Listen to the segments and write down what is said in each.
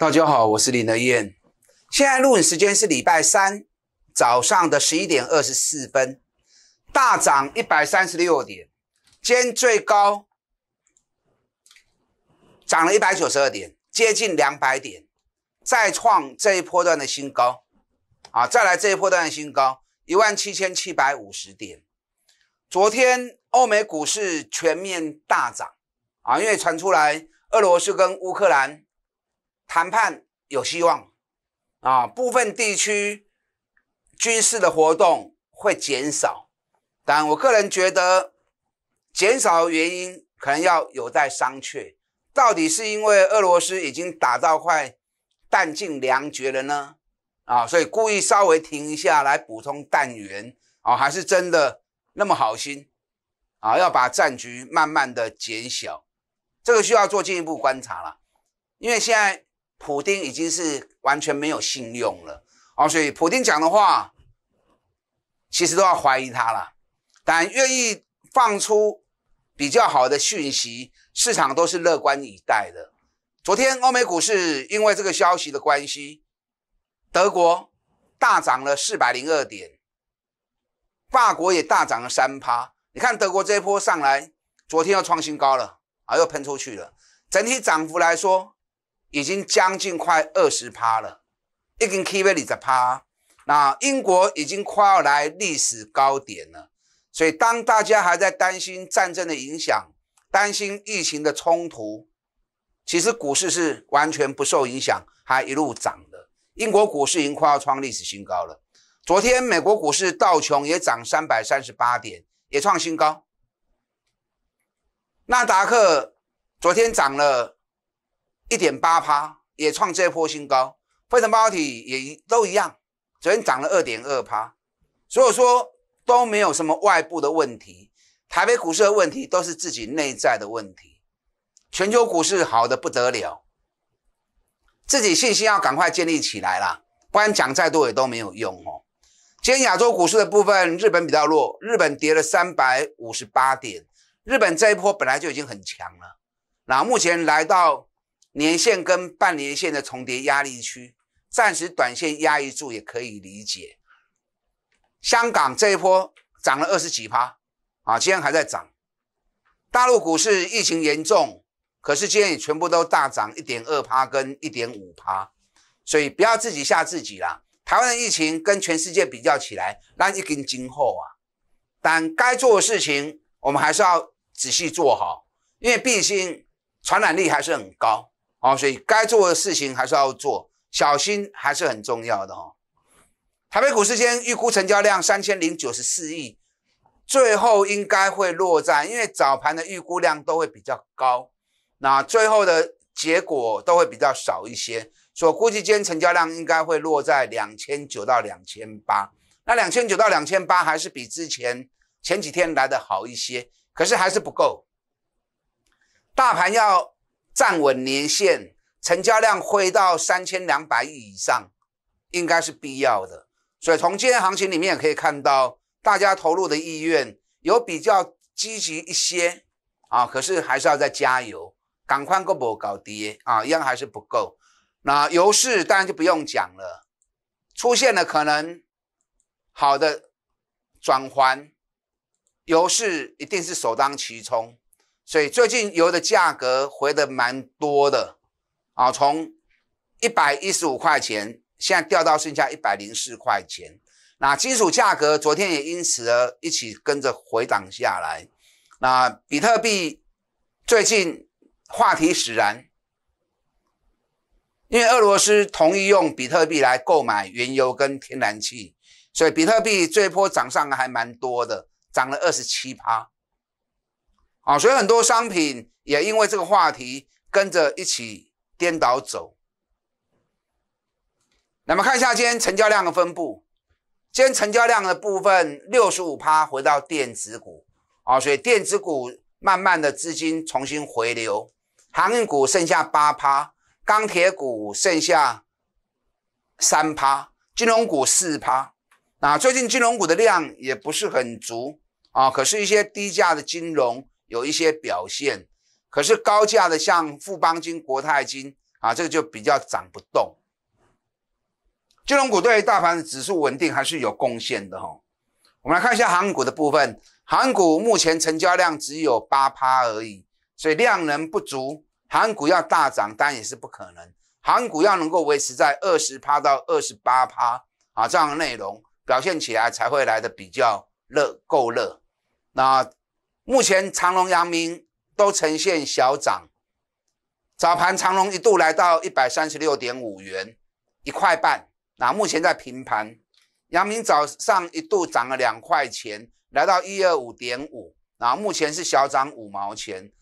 大家好，我是林德燕。现在录影时间是礼拜三早上的十一点二十四分，大涨一百三十六点，今天最高涨了一百九十二点，接近两百点，再创这一波段的新高啊！再来这一波段的新高，一万七千七百五十点。昨天欧美股市全面大涨啊，因为传出来俄罗斯跟乌克兰。谈判有希望啊，部分地区军事的活动会减少，但我个人觉得减少的原因可能要有待商榷，到底是因为俄罗斯已经打到快弹尽粮绝了呢？啊，所以故意稍微停一下来补充弹源啊，还是真的那么好心啊，要把战局慢慢的减小，这个需要做进一步观察了，因为现在。普丁已经是完全没有信用了啊，所以普丁讲的话，其实都要怀疑他了。但愿意放出比较好的讯息，市场都是乐观以待的。昨天欧美股市因为这个消息的关系，德国大涨了四百零二点，法国也大涨了三趴。你看德国这一波上来，昨天又创新高了啊，又喷出去了。整体涨幅来说，已经将近快二十趴了，已经七百里的趴。那英国已经快要来历史高点了。所以当大家还在担心战争的影响，担心疫情的冲突，其实股市是完全不受影响，还一路涨的。英国股市已经快要创历史新高了。昨天美国股市道琼也涨三百三十八点，也创新高。纳达克昨天涨了。一点八趴也创这一波新高，非诚包体也都一样，昨天涨了二点二趴，所以说都没有什么外部的问题，台北股市的问题都是自己内在的问题，全球股市好的不得了，自己信心要赶快建立起来啦，不然讲再多也都没有用哦。今天亚洲股市的部分，日本比较弱，日本跌了三百五十八点，日本这一波本来就已经很强了，那目前来到。年线跟半年线的重叠压力区，暂时短线压一住也可以理解。香港这一波涨了二十几趴啊，今天还在涨。大陆股市疫情严重，可是今天也全部都大涨一点二趴跟一点五趴，所以不要自己吓自己啦。台湾的疫情跟全世界比较起来，那一根筋厚啊。但该做的事情，我们还是要仔细做好，因为毕竟传染力还是很高。好，所以该做的事情还是要做，小心还是很重要的哈。台北股市间预估成交量三千零九十四亿，最后应该会落在，因为早盘的预估量都会比较高，那最后的结果都会比较少一些，所以估计今天成交量应该会落在两千九到两千八。那两千九到两千八还是比之前前几天来的好一些，可是还是不够，大盘要。站稳年线，成交量回到三千两百亿以上，应该是必要的。所以从今天行情里面也可以看到，大家投入的意愿有比较积极一些啊。可是还是要再加油，赶快够不搞跌啊，一样还是不够。那油市当然就不用讲了，出现了可能好的转环，油市一定是首当其冲。所以最近油的价格回的蛮多的啊，从一百一十五块钱现在掉到剩下一百零四块钱。那金属价格昨天也因此而一起跟着回涨下来。那比特币最近话题使然，因为俄罗斯同意用比特币来购买原油跟天然气，所以比特币最波涨上还蛮多的，涨了二十七%。啊，所以很多商品也因为这个话题跟着一起颠倒走。那么看一下今天成交量的分布，今天成交量的部分六十五趴回到电子股，啊，所以电子股慢慢的资金重新回流，航运股剩下八趴，钢铁股剩下三趴，金融股四趴。那最近金融股的量也不是很足啊，可是一些低价的金融。有一些表现，可是高价的像富邦金、国泰金啊，这个就比较涨不动。金融股对大盘指数稳定还是有贡献的哈。我们来看一下韩股的部分，韩股目前成交量只有八趴而已，所以量能不足，韩股要大涨当然也是不可能。韩股要能够维持在二十趴到二十八趴啊，这样内容表现起来才会来的比较热够热。那。目前长隆、阳明都呈现小涨。早盘长隆一度来到一百三十六点五元，一块半。那目前在平盘。阳明早上一度涨了两块钱，来到一二五点五。那目前是小涨五毛钱。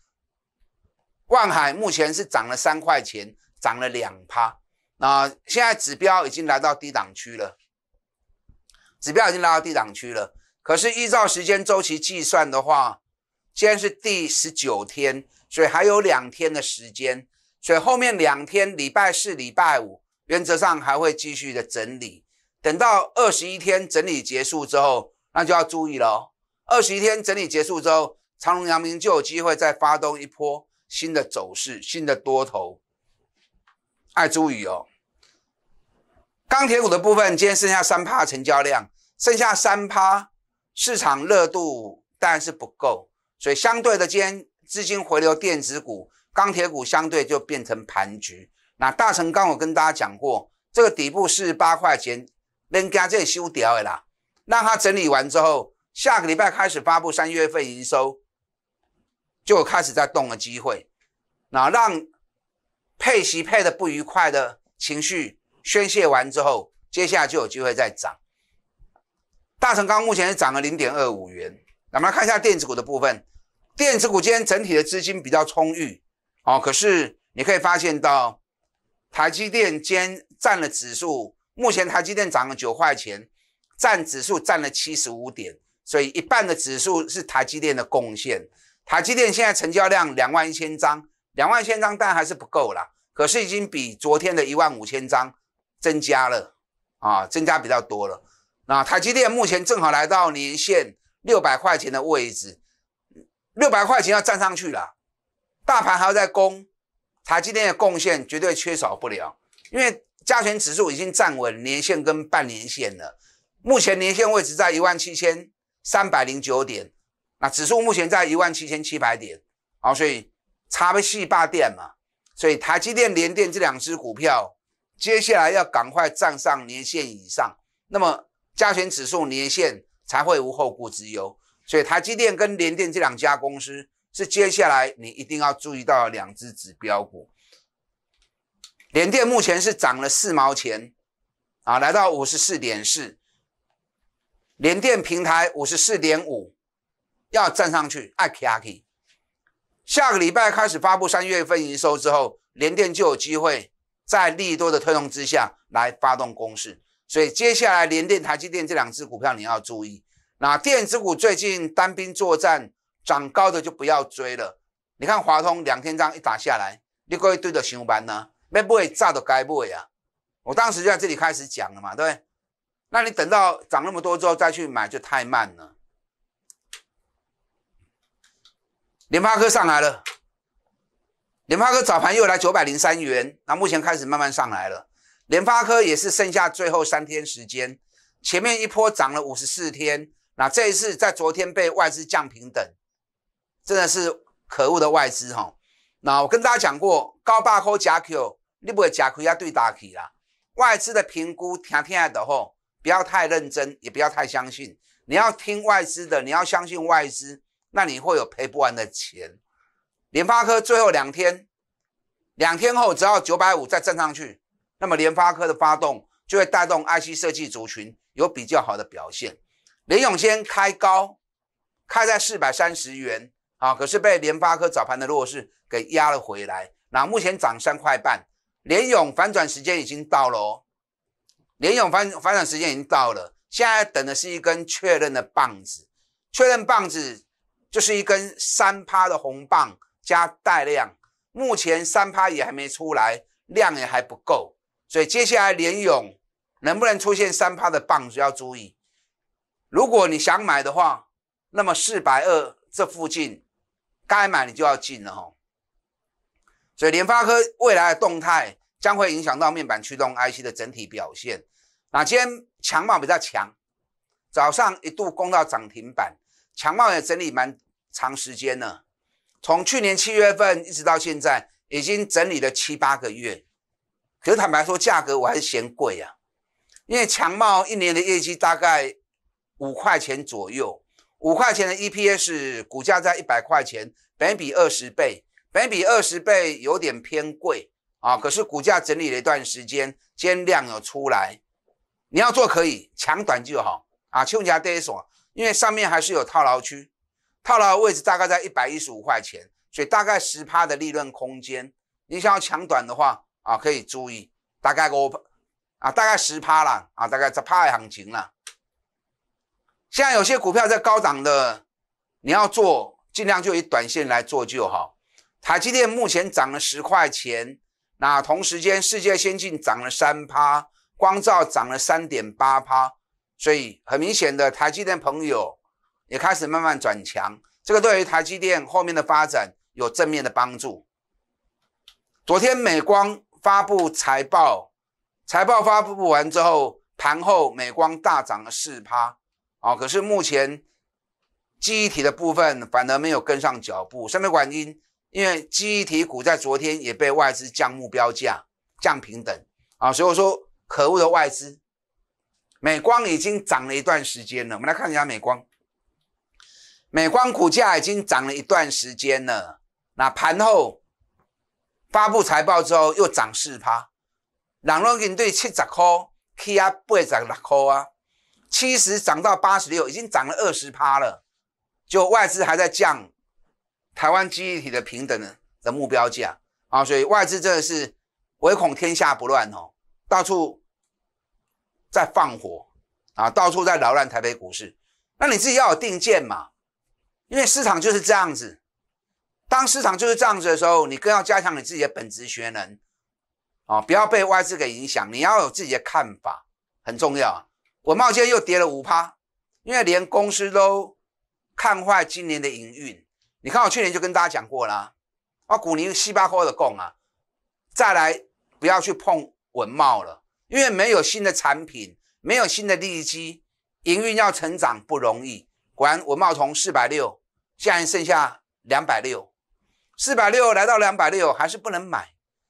望海目前是涨了三块钱，涨了两趴。那现在指标已经来到低档区了，指标已经来到低档区了。可是依照时间周期计算的话，今天是第十九天，所以还有两天的时间，所以后面两天礼拜四、礼拜五，原则上还会继续的整理。等到二十一天整理结束之后，那就要注意了。二十一天整理结束之后，长隆、阳明就有机会再发动一波新的走势、新的多头。爱注意哦。钢铁股的部分，今天剩下三趴成交量，剩下三趴市场热度当然是不够。所以相对的，今天资金回流电子股、钢铁股，相对就变成盘局。那大成刚我跟大家讲过，这个底部十八块钱，扔家这修掉的啦。那它整理完之后，下个礼拜开始发布三月份营收，就开始在动的机会。那让配息配的不愉快的情绪宣泄完之后，接下来就有机会再涨。大成钢目前是涨了零点二五元。那我们来看一下电子股的部分。电子股今天整体的资金比较充裕，哦，可是你可以发现到台积电天占了指数，目前台积电涨了九块钱，占指数占了七十五点，所以一半的指数是台积电的贡献。台积电现在成交量两万一千张，两万一千张但还是不够啦，可是已经比昨天的一万五千张增加了，啊，增加比较多了。那台积电目前正好来到年线六百块钱的位置。六百块钱要站上去了，大盘还要再攻，台积电的贡献绝对缺少不了，因为加权指数已经站稳年线跟半年线了，目前年线位置在一万七千三百零九点，那指数目前在一万七千七百点，好，所以差不细八点嘛，所以台积电、联电这两只股票，接下来要赶快站上年线以上，那么加权指数年线才会无后顾之忧。所以台积电跟联电这两家公司是接下来你一定要注意到的两只指标股。联电目前是涨了四毛钱，啊，来到五十四点四。联电平台五十四点五，要站上去，阿奇阿下个礼拜开始发布三月份营收之后，联电就有机会在利多的推动之下来发动攻势。所以接下来联电、台积电这两只股票你要注意。那电子股最近单兵作战涨高的就不要追了。你看华通两天涨一打下来，你可一堆的洗红呢，那不会炸的该不会啊？我当时就在这里开始讲了嘛，对不对？那你等到涨那么多之后再去买就太慢了。联发科上来了，联发科早盘又来九百零三元，那目前开始慢慢上来了。联发科也是剩下最后三天时间，前面一波涨了五十四天。那这一次在昨天被外资降平等，真的是可恶的外资哈。那我跟大家讲过，高巴扣假 Q，你不会假亏要对打起啦。外资的评估，听听的吼，不要太认真，也不要太相信。你要听外资的，你要相信外资，那你会有赔不完的钱。联发科最后两天，两天后只要九百五再震上去，那么联发科的发动就会带动 IC 设计族群有比较好的表现。联永先开高，开在四百三十元啊，可是被联发科早盘的弱势给压了回来。那目前涨三块半，联永反转时间已经到了哦。联永反反转时间已经到了，现在等的是一根确认的棒子。确认棒子就是一根三趴的红棒加带量。目前三趴也还没出来，量也还不够，所以接下来联永能不能出现三趴的棒，要注意。如果你想买的话，那么四百二这附近，该买你就要进了哈。所以联发科未来的动态将会影响到面板驱动 IC 的整体表现。那今天强茂比较强，早上一度攻到涨停板，强茂也整理蛮长时间了，从去年七月份一直到现在，已经整理了七八个月。可是坦白说，价格我还是嫌贵啊，因为强茂一年的业绩大概。五块钱左右，五块钱的 EPS，股价在一百块钱，本比二十倍，本比二十倍有点偏贵啊。可是股价整理了一段时间，见量有出来，你要做可以抢短就好啊。秋家这一因为上面还是有套牢区，套牢的位置大概在一百一十五块钱，所以大概十趴的利润空间。你想要抢短的话啊，可以注意，大概五趴啊，大概十趴啦啊，大概十趴的行情啦。现在有些股票在高涨的，你要做，尽量就以短线来做就好。台积电目前涨了十块钱，那同时间，世界先进涨了三趴，光照涨了三点八趴，所以很明显的，台积电朋友也开始慢慢转强，这个对于台积电后面的发展有正面的帮助。昨天美光发布财报，财报发布完之后，盘后美光大涨了四趴。啊！可是目前，基体的部分反而没有跟上脚步。上面管因，因为基体股在昨天也被外资降目标价、降平等啊，所以我说可恶的外资。美光已经涨了一段时间了，我们来看一下美光。美光股价已经涨了一段时间了，那盘后发布财报之后又涨四趴，两落金对七十块起啊，八十六块啊。七十涨到八十六，已经涨了二十趴了，就外资还在降，台湾经济体的平等的的目标价啊，所以外资真的是唯恐天下不乱哦，到处在放火啊，到处在扰乱台北股市。那你自己要有定见嘛，因为市场就是这样子，当市场就是这样子的时候，你更要加强你自己的本职学能啊，不要被外资给影响，你要有自己的看法，很重要。文茂今天又跌了五趴，因为连公司都看坏今年的营运。你看，我去年就跟大家讲过啦，啊，股宁西巴枯的供啊，再来不要去碰文茂了，因为没有新的产品，没有新的利基，营运要成长不容易。果然，文茂从四百六，现在剩下两百六，四百六来到两百六，还是不能买，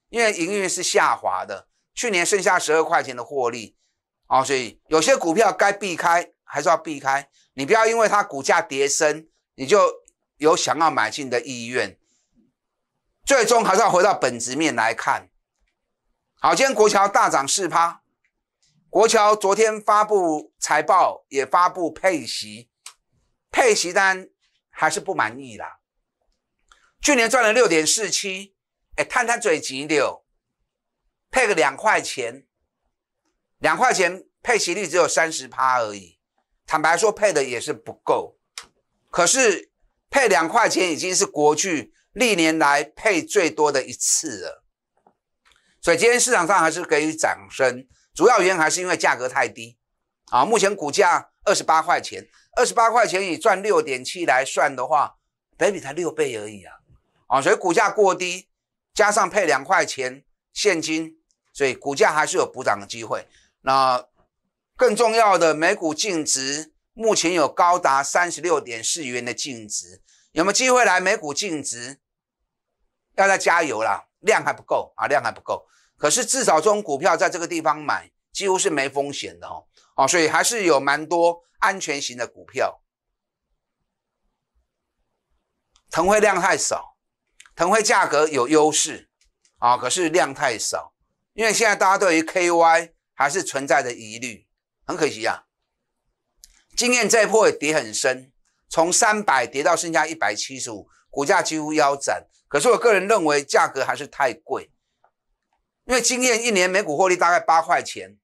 因为营运是下滑的。去年剩下十二块钱的获利。哦，所以有些股票该避开还是要避开，你不要因为它股价跌升，你就有想要买进的意愿。最终还是要回到本质面来看。好，今天国桥大涨四趴，国桥昨天发布财报，也发布配息，配息单还是不满意啦。去年赚了六点四七，哎，探探最急溜，配个两块钱。两块钱配息率只有三十趴而已，坦白说配的也是不够，可是配两块钱已经是国去历年来配最多的一次了，所以今天市场上还是给予掌声，主要原因还是因为价格太低啊，目前股价二十八块钱，二十八块钱以赚六点七来算的话，等于才六倍而已啊，啊，所以股价过低，加上配两块钱现金，所以股价还是有补涨的机会。那更重要的，每股净值目前有高达三十六点四元的净值，有没有机会来？每股净值要再加油啦，量还不够啊，量还不够。可是至少这种股票在这个地方买，几乎是没风险的哦。哦，所以还是有蛮多安全型的股票。腾辉量太少，腾辉价格有优势啊，可是量太少，因为现在大家对于 KY。还是存在着疑虑，很可惜呀。这一波也跌很深，从三百跌到剩下一百七十五，股价几乎腰斩。可是我个人认为价格还是太贵，因为经验一年每股获利大概八块钱，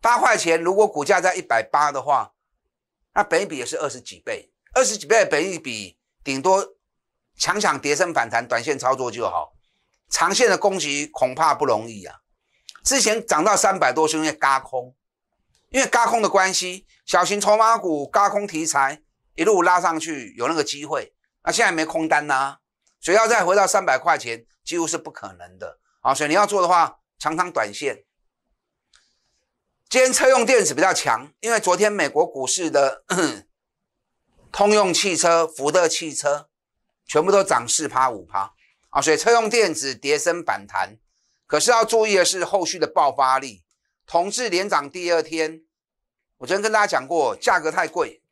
八块钱如果股价在一百八的话，那本一比也是二十几倍，二十几倍本一比顶多强抢跌升反弹，短线操作就好，长线的攻击恐怕不容易啊。之前涨到三百多，是因为嘎空，因为嘎空的关系，小型筹码股、嘎空题材一路拉上去，有那个机会。那现在没空单呐，所以要再回到三百块钱几乎是不可能的啊。所以你要做的话，长仓短线。今天车用电子比较强，因为昨天美国股市的 通用汽车、福特汽车全部都涨四趴五趴啊，所以车用电子跌升反弹。可是要注意的是，后续的爆发力。同志连涨第二天，我昨天跟大家讲过，价格太贵。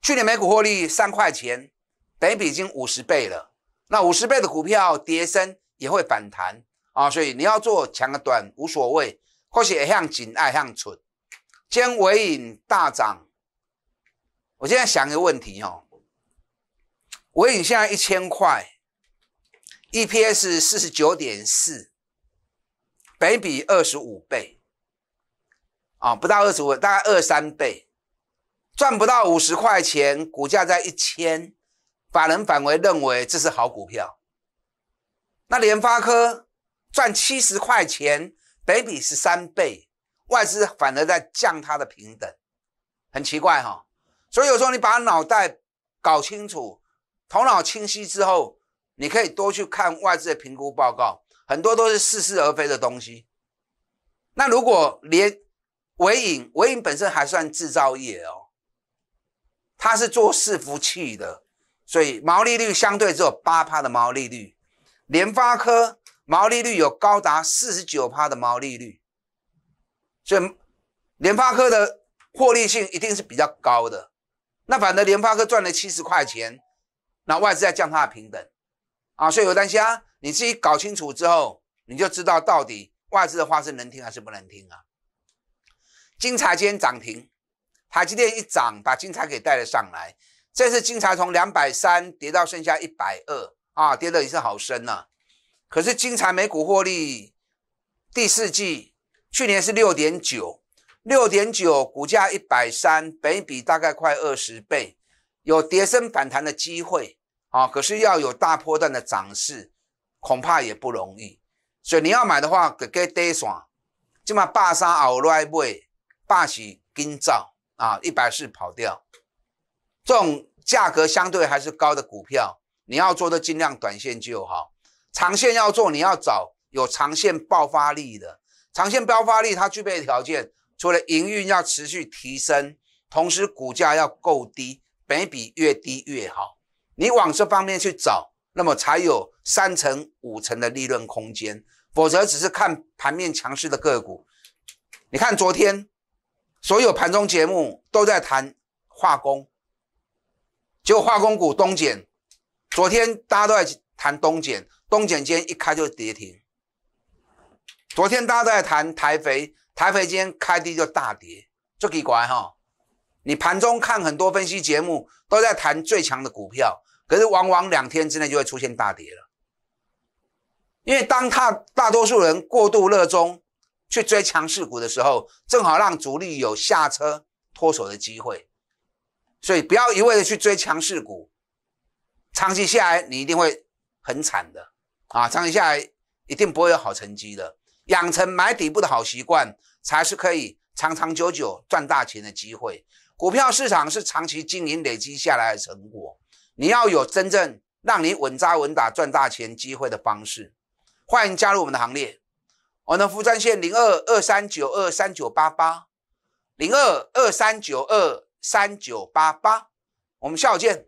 去年每股获利三块钱，等于已经五十倍了。那五十倍的股票跌升也会反弹啊，所以你要做强的短无所谓，或许也像景爱像蠢，天尾影大涨。我现在想一个问题哦，尾影现在一千块。EPS 四十九点四，倍比二十五倍，啊，不到二十五，大概二三倍，赚不到五十块钱，股价在一千，法人反为认为这是好股票。那联发科赚七十块钱，北比是三倍，外资反而在降它的平等，很奇怪哈。所以有时候你把脑袋搞清楚，头脑清晰之后。你可以多去看外资的评估报告，很多都是似是而非的东西。那如果连微影，微影本身还算制造业哦，它是做伺服器的，所以毛利率相对只有八趴的毛利率。联发科毛利率有高达四十九趴的毛利率，所以联发科的获利性一定是比较高的。那反正联发科赚了七十块钱，那外资在降它的平等。啊，所以有担心啊？你自己搞清楚之后，你就知道到底外资的话是能听还是不能听啊。金财今天涨停，台积电一涨，把金财给带了上来。这次金财从两百三跌到剩下一百二，啊，跌得也是好深啊。可是金财每股获利第四季去年是六点九，六点九股价一百三，本比大概快二十倍，有跌升反弹的机会。啊，可是要有大波段的涨势，恐怕也不容易。所以你要买的话，给给跌爽，起码霸杀熬 l l r i g h 霸气惊造啊，一百四跑掉。这种价格相对还是高的股票，你要做的尽量短线就好。长线要做，你要找有长线爆发力的。长线爆发力它具备的条件，除了营运要持续提升，同时股价要够低，每比越低越好。你往这方面去找，那么才有三成五成的利润空间，否则只是看盘面强势的个股。你看昨天所有盘中节目都在谈化工，结果化工股东减，昨天大家都在谈东减，东减今天一开就跌停。昨天大家都在谈台肥，台肥今天开低就大跌，就奇怪哈。你盘中看很多分析节目都在谈最强的股票。可是往往两天之内就会出现大跌了，因为当他大多数人过度热衷去追强势股的时候，正好让主力有下车脱手的机会，所以不要一味的去追强势股，长期下来你一定会很惨的啊！长期下来一定不会有好成绩的。养成买底部的好习惯，才是可以长长久久赚大钱的机会。股票市场是长期经营累积下来的成果。你要有真正让你稳扎稳打赚大钱机会的方式，欢迎加入我们的行列。我们的服装线零二二三九二三九八八，零二二三九二三九八八，我们下午见。